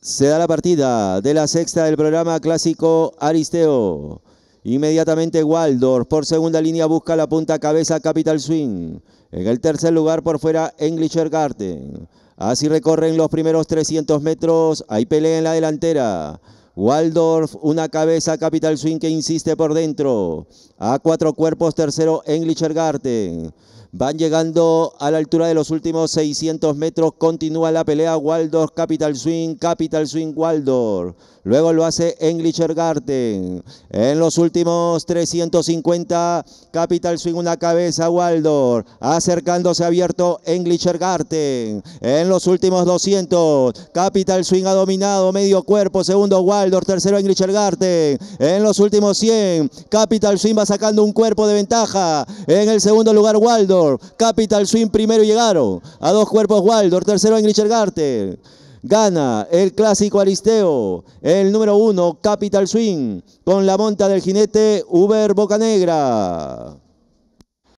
Se da la partida de la sexta del programa clásico Aristeo. Inmediatamente Waldorf por segunda línea busca la punta cabeza Capital Swing. En el tercer lugar por fuera Englischer Garten, Así recorren los primeros 300 metros. Hay pelea en la delantera. Waldorf, una cabeza Capital Swing que insiste por dentro. A cuatro cuerpos, tercero Englischer Garten. Van llegando a la altura de los últimos 600 metros. Continúa la pelea Waldor, Capital Swing, Capital Swing, Waldor. Luego lo hace Englischer Garten. En los últimos 350, Capital Swing una cabeza, Waldor. Acercándose abierto Englischer Garten. En los últimos 200, Capital Swing ha dominado medio cuerpo. Segundo Waldor. tercero Englischer Garten. En los últimos 100, Capital Swing va sacando un cuerpo de ventaja. En el segundo lugar Waldor. Capital Swing primero llegaron. A dos cuerpos Waldor. Tercero Richard Garte. Gana el clásico Aristeo, el número uno, Capital Swing, con la monta del jinete Uber Negra.